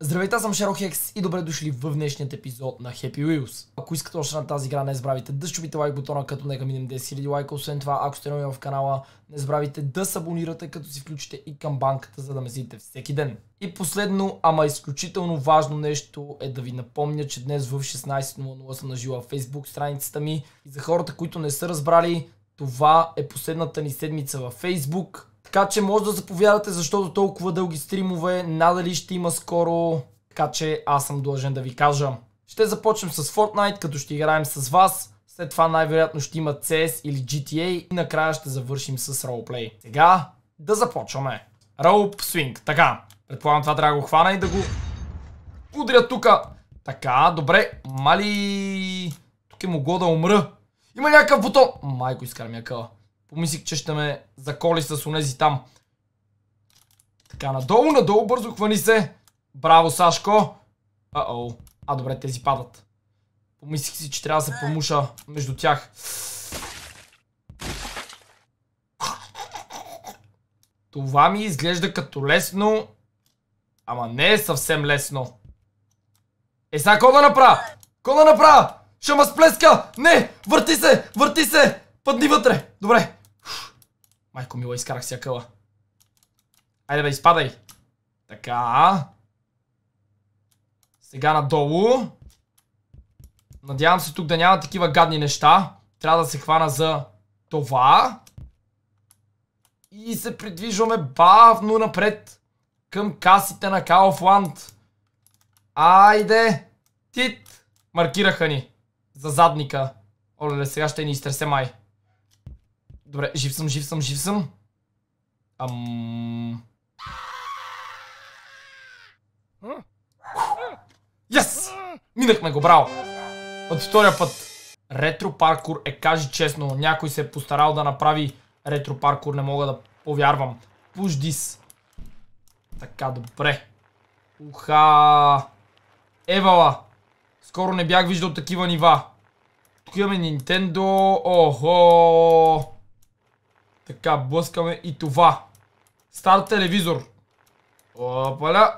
Здравейте, аз съм Шеро Хекс и добре дошли в днешният епизод на Happy Wheels. Ако искате още на тази игра, не забравяйте да щупите лайк бутона, като нека минем 10 000 лайка. Освен това, ако сте нови в канала, не забравяйте да се абонирате, като си включите и към банката, за да ме следите всеки ден. И последно, ама изключително важно нещо е да ви напомня, че днес в 16.00 съм нажила Facebook страницата ми. И за хората, които не са разбрали, това е последната ни седмица във Facebook. Така че може да заповядате, защото толкова дълги стримове надали ще има скоро. Така че аз съм длъжен да ви кажа. Ще започнем с Fortnite, като ще играем с вас. След това най-вероятно ще има CS или GTA и накрая ще завършим с ролплей. Сега да започваме. Rope Swing, така. Предполагам това трябва да го хвана и да го удря тука. Така, добре. Мали... Тук е могло да умра. Има някакъв бутон. Майко, изкарам я къла. Помислих, че ще ме заколи с унези там. Така, надолу, надолу, бързо хвани се. Браво, Сашко. А-оу. А, добре, тези падат. Помислих си, че трябва да се промуша между тях. Това ми изглежда като лесно, ама не е съвсем лесно. Е, сега кога да направя? Кога да направя? Ще ме сплеска! Не! Върти се! Върти се! Пъдни вътре! Добре, Майко мила, изкарах си акъла. Айде бе, изпадай. Така. Сега надолу. Надявам се тук да няма такива гадни неща. Трябва да се хвана за това. И се придвижваме бавно напред към касите на Кауфланд. Айде! Тит! Маркираха ни за задника. Оле, сега ще ни изтресе май. Добре, жив съм, жив съм, жив съм. Ам... Yes! Минахме го, браво! От втория път. Ретро паркур е, кажи честно, някой се е постарал да направи ретро паркур, не мога да повярвам. Push this. Така, добре. Уха! Евала! Скоро не бях виждал такива нива. Тук имаме Nintendo. Охо! Така, блъскаме и това. Стар телевизор. Опаля.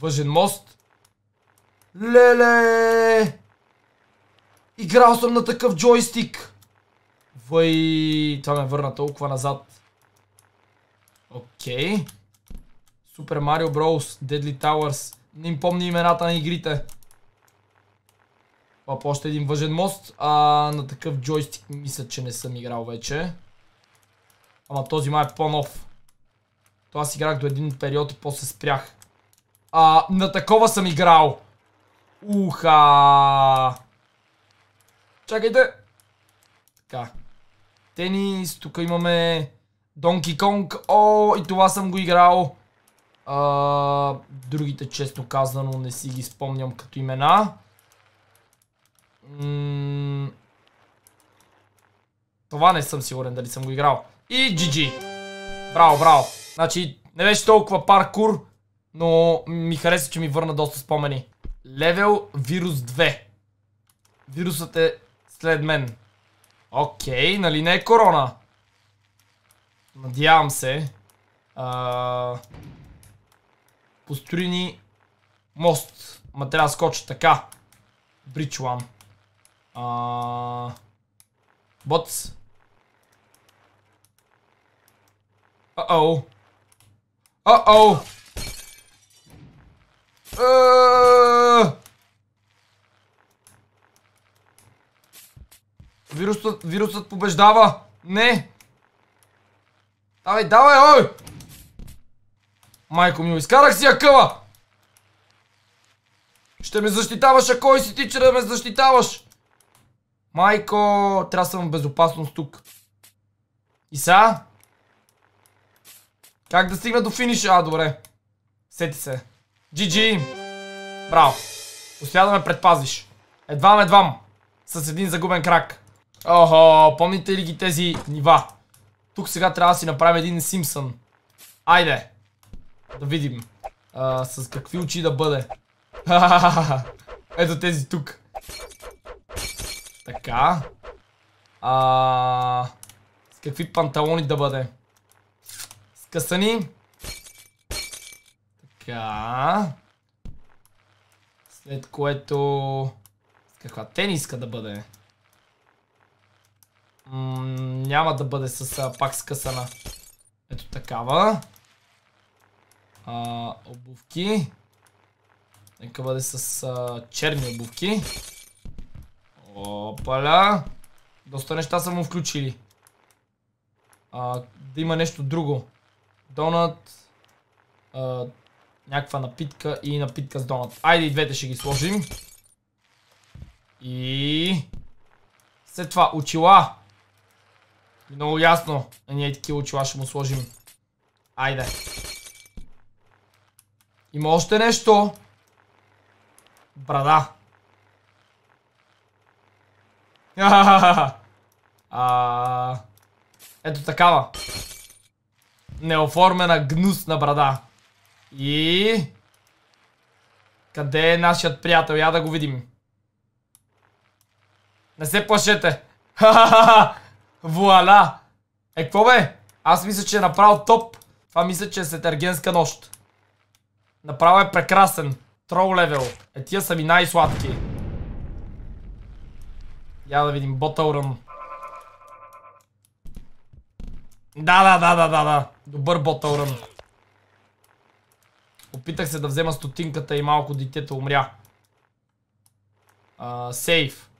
Въжен мост. Леле! Играл съм на такъв джойстик. Въй, това ме върна толкова назад. Окей. Супер Марио Броуз Дедли Тауърс. Не им помни имената на игрите. по още един въжен мост. А на такъв джойстик мисля, че не съм играл вече. Ама този май е по-нов. Това си играх до един период и после спрях. А, на такова съм играл. Уха! Чакайте! Така. Тенис, тук имаме Донки Конг. О, и това съм го играл. А, другите, честно казано, не си ги спомням като имена. това не съм сигурен дали съм го играл. И GG. Браво, браво. Значи, не беше толкова паркур, но ми хареса, че ми върна доста спомени. Левел вирус 2. Вирусът е след мен. Окей, нали не е корона? Надявам се. А... Построи ни мост. Ма трябва да скоча така. Bridge А... Ботс. Uh-oh. Uh-oh. Uh... Вирусът, вирусът побеждава. Не. Давай, давай, ой! Майко ми, изкарах си я къва! Ще ме защитаваш, а кой си ти, че да ме защитаваш? Майко, трябва да съм в безопасност тук. И сега? Как да стигна до финиша? А, добре. Сети се. GG! Браво! Успя да ме предпазиш. Едвам, едвам. С един загубен крак. Охо, помните ли ги тези нива? Тук сега трябва да си направим един Симпсън. Айде! Да видим. А, с какви очи да бъде. Ето тези тук. Така. А, с какви панталони да бъде. Скъсани. Така. След което... Каква тениска да бъде? М няма да бъде с а, пак скъсана. Ето такава. А, обувки. Нека бъде с а, черни обувки. Опаля. Доста неща са му включили. А, да има нещо друго донат, някаква напитка и напитка с донат. Айде и двете ще ги сложим. И... След това очила. Много ясно. на ние такива очила ще му сложим. Айде. Има още нещо. Брада. ето такава неоформена гнусна брада. И... Къде е нашият приятел? Я да го видим. Не се плашете. Ха-ха-ха! Вуаля! Е, какво бе? Аз мисля, че е направил топ. Това мисля, че е сетергенска нощ. Направо е прекрасен. Трол левел. Е, тия са ми най-сладки. Я да видим. Ботълрън. Да, да, да, да, да, да. Добър ботъл рън. Опитах се да взема стотинката и малко детето умря. А, сейф.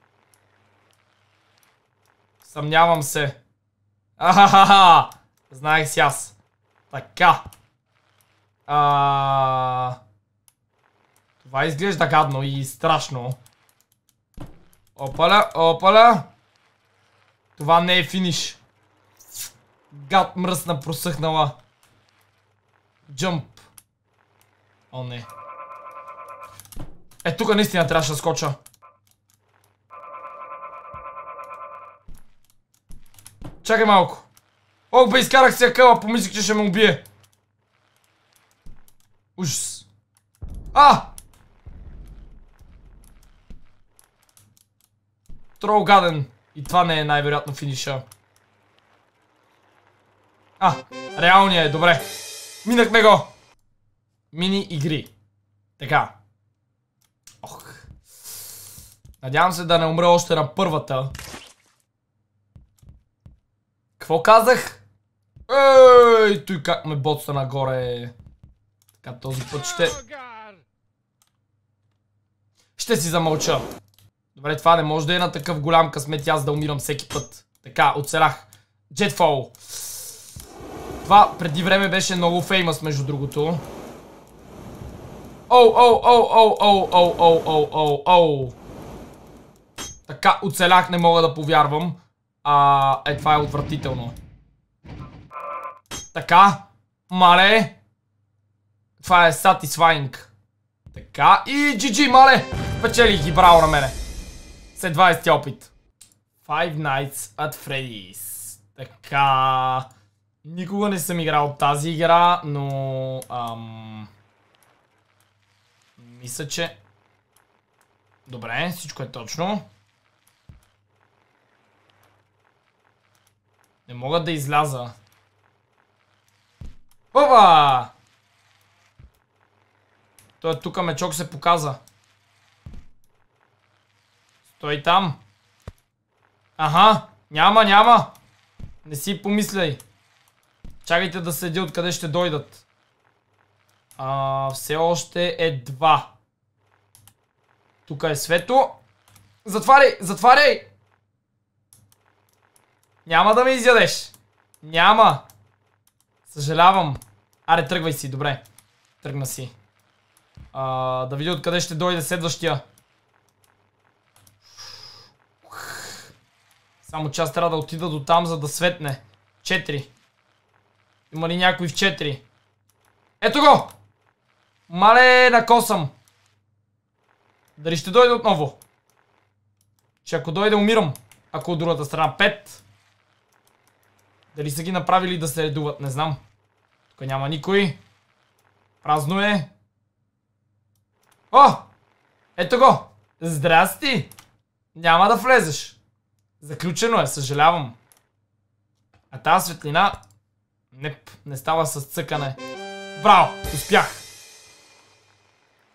Съмнявам се. Ахахаха! Знаех си аз. Така. А... Това изглежда гадно и страшно. Опаля, опаля. Това не е финиш. Гад мръсна просъхнала. Джъмп. О, не. Е, тук наистина трябваше да скоча. Чакай малко. Ох бе, изкарах сега къва, помислих, че ще ме убие. Ужас. А! Трол гаден. И това не е най-вероятно финиша. А, реалния е, добре. Минахме го. Мини игри. Така. Ох. Надявам се да не умра още на първата. Какво казах? Ей, той как ме боца нагоре. Така този път ще... Ще си замълча. Добре, това не може да е на такъв голям късмет аз да умирам всеки път. Така, оцелах. Jetfall. Това преди време беше много феймас, между другото. Оу, оу, оу, оу, оу, оу, оу, оу, оу, оу. Така оцелях, не мога да повярвам. А, е, това е отвратително. Така. Мале. Това е Satisfying. Така. И GG, мале. Печели ги, браво на мене. След 20 опит. Five Nights at Freddy's. Така. Никога не съм играл тази игра, но... Ам... Мисля, че... Добре, всичко е точно. Не мога да изляза. Опа! Той е тука мечок се показа. Стой там. Аха, няма, няма. Не си помисляй. Чакайте да седи, откъде ще дойдат. А, все още е два. Тук е свето. Затваряй, затваряй! Няма да ме изядеш. Няма. Съжалявам. Аре, тръгвай си, добре. Тръгна си. А, да видя откъде ще дойде следващия. Само част трябва да отида до там, за да светне. Четири. Има ли някой в 4? Ето го! Мале, накосам. Дали ще дойде отново? Че ако дойде, умирам. Ако от другата страна. 5. Дали са ги направили да се редуват? Не знам. Тук няма никой. Празно е. О! Ето го! Здрасти! Няма да влезеш. Заключено е, съжалявам. А тази светлина не, не става с цъкане. Браво, успях.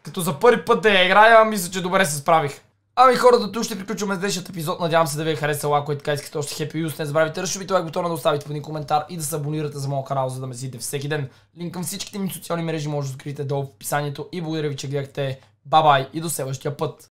Като за първи път да я играя, мисля, че добре се справих. Ами хората, тук ще приключваме с днешният епизод. Надявам се да ви е харесало. Ако е така, искате още хепи News, не забравяйте да шубите лайк бутона, да оставите по един коментар и да се абонирате за моят канал, за да ме следите всеки ден. Линк към всичките ми социални мрежи може да откриете долу в описанието. И благодаря ви, че гледахте. Бабай и до следващия път.